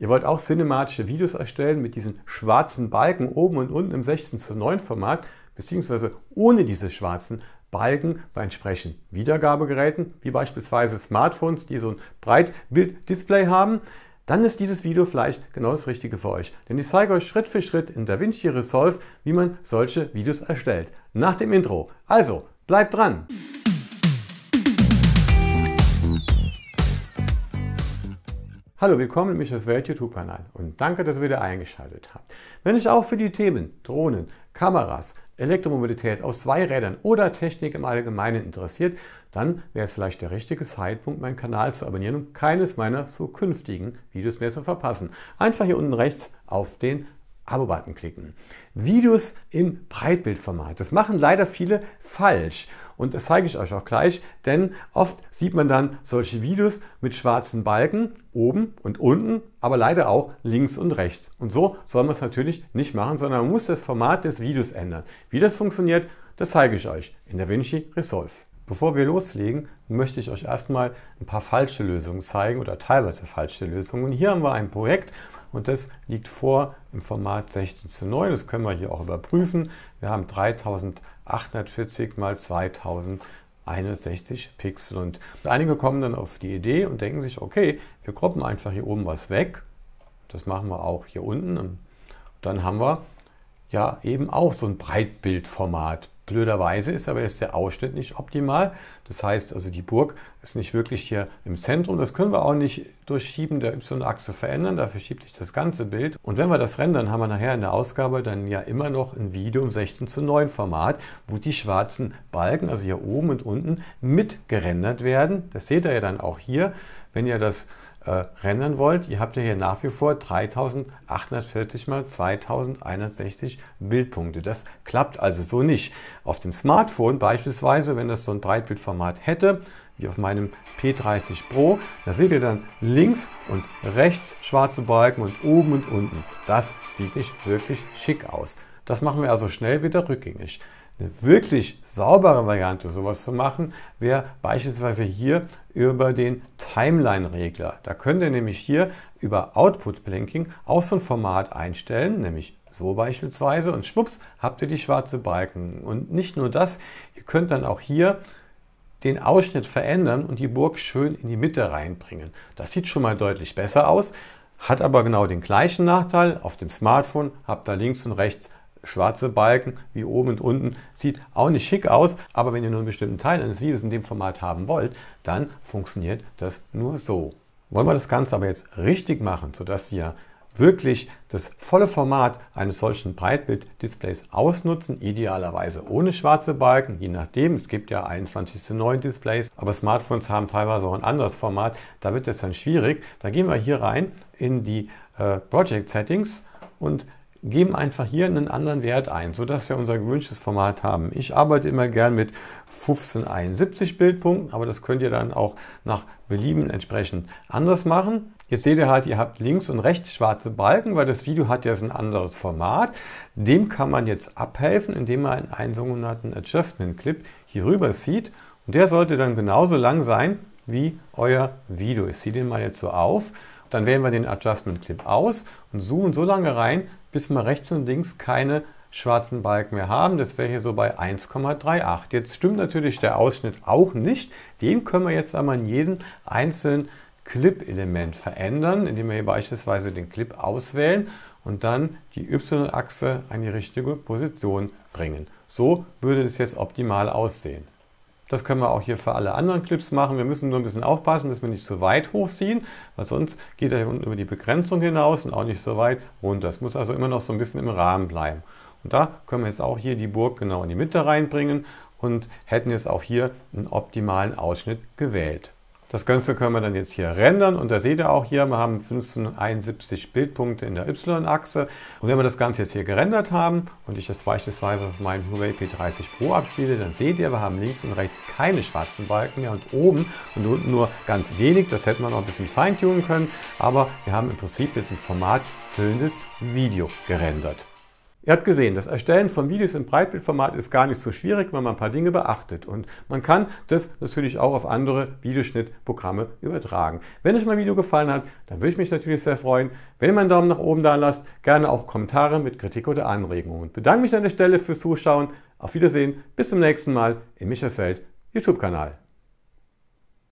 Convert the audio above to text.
Ihr wollt auch cinematische Videos erstellen mit diesen schwarzen Balken oben und unten im 16 zu 9 Format, beziehungsweise ohne diese schwarzen Balken bei entsprechenden Wiedergabegeräten, wie beispielsweise Smartphones, die so ein Breitbilddisplay haben, dann ist dieses Video vielleicht genau das Richtige für euch. Denn ich zeige euch Schritt für Schritt in DaVinci Resolve, wie man solche Videos erstellt. Nach dem Intro. Also, bleibt dran! Hallo, willkommen im Michels Welt YouTube-Kanal und danke, dass ihr wieder eingeschaltet habt. Wenn euch auch für die Themen Drohnen, Kameras, Elektromobilität aus zwei Rädern oder Technik im Allgemeinen interessiert, dann wäre es vielleicht der richtige Zeitpunkt, meinen Kanal zu abonnieren, um keines meiner zukünftigen Videos mehr zu verpassen. Einfach hier unten rechts auf den Abo-Button klicken. Videos im Breitbildformat. Das machen leider viele falsch. Und das zeige ich euch auch gleich, denn oft sieht man dann solche Videos mit schwarzen Balken oben und unten, aber leider auch links und rechts. Und so soll man es natürlich nicht machen, sondern man muss das Format des Videos ändern. Wie das funktioniert, das zeige ich euch in DaVinci Resolve. Bevor wir loslegen, möchte ich euch erstmal ein paar falsche Lösungen zeigen oder teilweise falsche Lösungen. Hier haben wir ein Projekt und das liegt vor im Format 16 zu 9. Das können wir hier auch überprüfen. Wir haben 3840 mal 2061 Pixel und einige kommen dann auf die Idee und denken sich, okay, wir kroppen einfach hier oben was weg. Das machen wir auch hier unten und dann haben wir ja eben auch so ein Breitbildformat. Blöderweise ist aber jetzt der Ausschnitt nicht optimal. Das heißt also, die Burg ist nicht wirklich hier im Zentrum. Das können wir auch nicht durch Schieben der Y-Achse verändern. Dafür schiebt sich das ganze Bild. Und wenn wir das rendern, haben wir nachher in der Ausgabe dann ja immer noch ein Video im 16 zu 9 Format, wo die schwarzen Balken, also hier oben und unten, mitgerendert werden. Das seht ihr ja dann auch hier, wenn ihr das äh, rennen wollt, ihr habt ja hier nach wie vor 3840 mal 2160 Bildpunkte. Das klappt also so nicht. Auf dem Smartphone beispielsweise, wenn das so ein Breitbildformat hätte, wie auf meinem P30 Pro, da seht ihr dann links und rechts schwarze Balken und oben und unten. Das sieht nicht wirklich schick aus. Das machen wir also schnell wieder rückgängig. Eine wirklich saubere Variante, sowas zu machen, wäre beispielsweise hier über den Timeline-Regler. Da könnt ihr nämlich hier über Output Blinking auch so ein Format einstellen, nämlich so beispielsweise und schwupps habt ihr die schwarze Balken. Und nicht nur das, ihr könnt dann auch hier den Ausschnitt verändern und die Burg schön in die Mitte reinbringen. Das sieht schon mal deutlich besser aus, hat aber genau den gleichen Nachteil. Auf dem Smartphone habt ihr links und rechts schwarze Balken wie oben und unten. Sieht auch nicht schick aus, aber wenn ihr nur einen bestimmten Teil eines Videos in dem Format haben wollt, dann funktioniert das nur so. Wollen wir das Ganze aber jetzt richtig machen, sodass wir wirklich das volle Format eines solchen Breitbild-Displays ausnutzen, idealerweise ohne schwarze Balken, je nachdem. Es gibt ja 21 zu 9 Displays, aber Smartphones haben teilweise auch ein anderes Format. Da wird es dann schwierig. Da gehen wir hier rein in die äh, Project Settings und geben einfach hier einen anderen Wert ein, sodass wir unser gewünschtes Format haben. Ich arbeite immer gern mit 1571 Bildpunkten, aber das könnt ihr dann auch nach Belieben entsprechend anders machen. Jetzt seht ihr halt, ihr habt links und rechts schwarze Balken, weil das Video hat jetzt ein anderes Format. Dem kann man jetzt abhelfen, indem man einen sogenannten Adjustment Clip hier rüber sieht. Und der sollte dann genauso lang sein wie euer Video. Ich ziehe den mal jetzt so auf. Dann wählen wir den Adjustment Clip aus und zoomen so lange rein, bis wir rechts und links keine schwarzen Balken mehr haben. Das wäre hier so bei 1,38. Jetzt stimmt natürlich der Ausschnitt auch nicht. Den können wir jetzt einmal in jedem einzelnen Clip-Element verändern, indem wir hier beispielsweise den Clip auswählen und dann die Y-Achse an die richtige Position bringen. So würde es jetzt optimal aussehen. Das können wir auch hier für alle anderen Clips machen. Wir müssen nur ein bisschen aufpassen, dass wir nicht zu weit hochziehen, weil sonst geht er hier unten über die Begrenzung hinaus und auch nicht so weit runter. Es muss also immer noch so ein bisschen im Rahmen bleiben. Und da können wir jetzt auch hier die Burg genau in die Mitte reinbringen und hätten jetzt auch hier einen optimalen Ausschnitt gewählt. Das Ganze können wir dann jetzt hier rendern und da seht ihr auch hier, wir haben 1571 Bildpunkte in der Y-Achse. Und wenn wir das Ganze jetzt hier gerendert haben und ich das beispielsweise auf meinem Huawei P30 Pro abspiele, dann seht ihr, wir haben links und rechts keine schwarzen Balken mehr und oben und unten nur ganz wenig. Das hätte man noch ein bisschen feintunen können, aber wir haben im Prinzip jetzt ein formatfüllendes Video gerendert. Ihr habt gesehen, das Erstellen von Videos im Breitbildformat ist gar nicht so schwierig, wenn man ein paar Dinge beachtet. Und man kann das natürlich auch auf andere Videoschnittprogramme übertragen. Wenn euch mein Video gefallen hat, dann würde ich mich natürlich sehr freuen, wenn ihr meinen Daumen nach oben da lasst. Gerne auch Kommentare mit Kritik oder Anregungen. Und bedanke mich an der Stelle fürs Zuschauen. Auf Wiedersehen. Bis zum nächsten Mal im Michas Welt YouTube-Kanal.